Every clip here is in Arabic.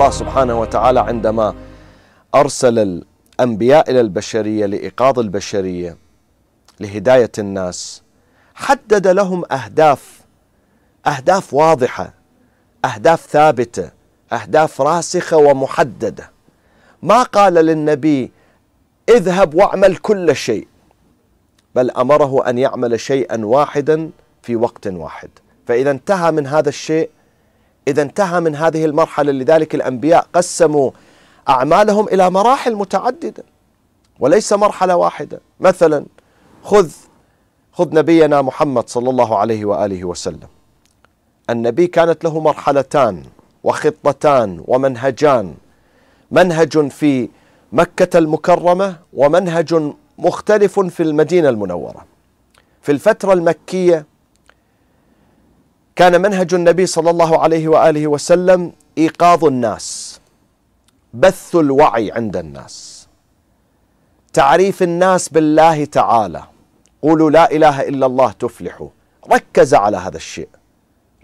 الله سبحانه وتعالى عندما أرسل الأنبياء إلى البشرية لإيقاظ البشرية لهداية الناس حدد لهم أهداف أهداف واضحة أهداف ثابتة أهداف راسخة ومحددة ما قال للنبي اذهب واعمل كل شيء بل امره ان يعمل شيئا واحدا في وقت واحد فاذا انتهى من هذا الشيء إذا انتهى من هذه المرحلة لذلك الأنبياء قسموا أعمالهم إلى مراحل متعددة وليس مرحلة واحدة مثلا خذ خذ نبينا محمد صلى الله عليه وآله وسلم النبي كانت له مرحلتان وخطتان ومنهجان منهج في مكة المكرمة ومنهج مختلف في المدينة المنورة في الفترة المكية كان منهج النبي صلى الله عليه واله وسلم ايقاظ الناس بث الوعي عند الناس تعريف الناس بالله تعالى قولوا لا اله الا الله تفلحوا ركز على هذا الشيء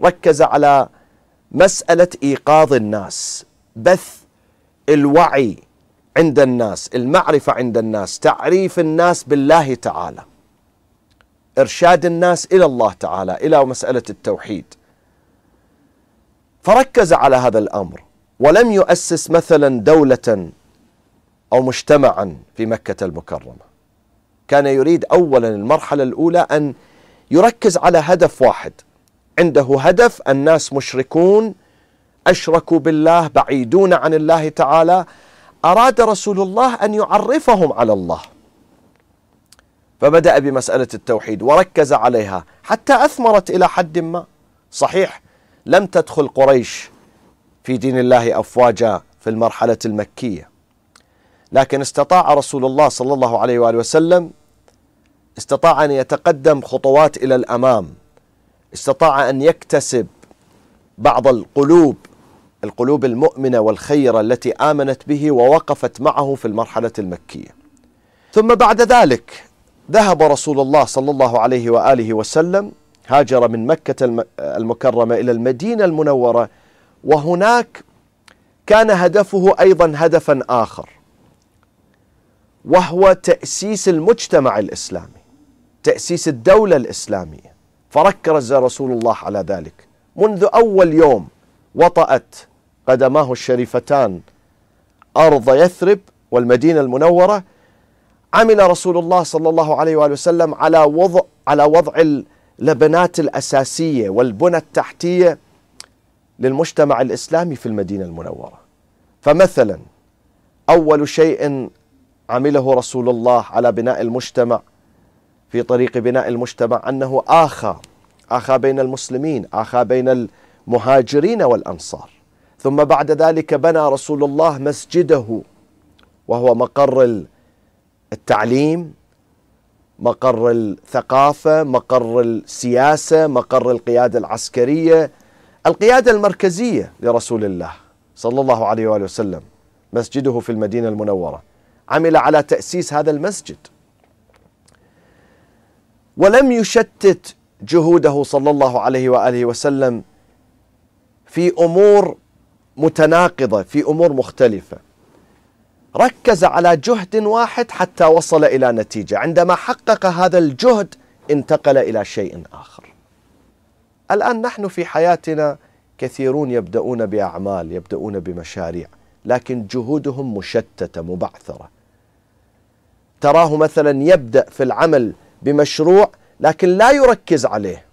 ركز على مساله ايقاظ الناس بث الوعي عند الناس المعرفه عند الناس تعريف الناس بالله تعالى إرشاد الناس إلى الله تعالى إلى مسألة التوحيد فركز على هذا الأمر ولم يؤسس مثلا دولة أو مجتمعا في مكة المكرمة كان يريد أولا المرحلة الأولى أن يركز على هدف واحد عنده هدف الناس مشركون أشركوا بالله بعيدون عن الله تعالى أراد رسول الله أن يعرفهم على الله فبدأ بمسألة التوحيد وركز عليها حتى أثمرت إلى حد ما صحيح لم تدخل قريش في دين الله أفواجا في المرحلة المكية لكن استطاع رسول الله صلى الله عليه وآله وسلم استطاع أن يتقدم خطوات إلى الأمام استطاع أن يكتسب بعض القلوب القلوب المؤمنة والخيرة التي آمنت به ووقفت معه في المرحلة المكية ثم بعد ذلك ذهب رسول الله صلى الله عليه واله وسلم هاجر من مكه المكرمه الى المدينه المنوره وهناك كان هدفه ايضا هدفا اخر وهو تاسيس المجتمع الاسلامي تاسيس الدوله الاسلاميه فركز رسول الله على ذلك منذ اول يوم وطأت قدماه الشريفتان ارض يثرب والمدينه المنوره عمل رسول الله صلى الله عليه وآله وسلم على وضع على وضع اللبنات الأساسية والبنى التحتية للمجتمع الإسلامي في المدينة المنورة فمثلا أول شيء عمله رسول الله على بناء المجتمع في طريق بناء المجتمع أنه آخى آخى بين المسلمين آخى بين المهاجرين والأنصار ثم بعد ذلك بنى رسول الله مسجده وهو مقر التعليم مقر الثقافه مقر السياسه مقر القياده العسكريه القياده المركزيه لرسول الله صلى الله عليه واله وسلم مسجده في المدينه المنوره عمل على تاسيس هذا المسجد ولم يشتت جهوده صلى الله عليه واله وسلم في امور متناقضه في امور مختلفه ركز على جهد واحد حتى وصل إلى نتيجة عندما حقق هذا الجهد انتقل إلى شيء آخر الآن نحن في حياتنا كثيرون يبدأون بأعمال يبدأون بمشاريع لكن جهودهم مشتتة مبعثرة تراه مثلا يبدأ في العمل بمشروع لكن لا يركز عليه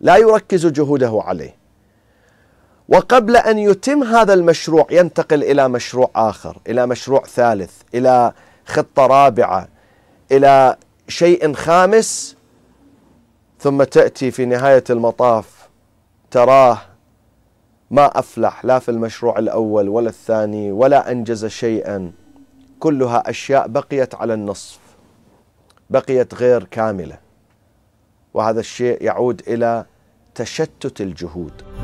لا يركز جهوده عليه وقبل أن يتم هذا المشروع ينتقل إلى مشروع آخر إلى مشروع ثالث إلى خطة رابعة إلى شيء خامس ثم تأتي في نهاية المطاف تراه ما أفلح لا في المشروع الأول ولا الثاني ولا أنجز شيئا كلها أشياء بقيت على النصف بقيت غير كاملة وهذا الشيء يعود إلى تشتت الجهود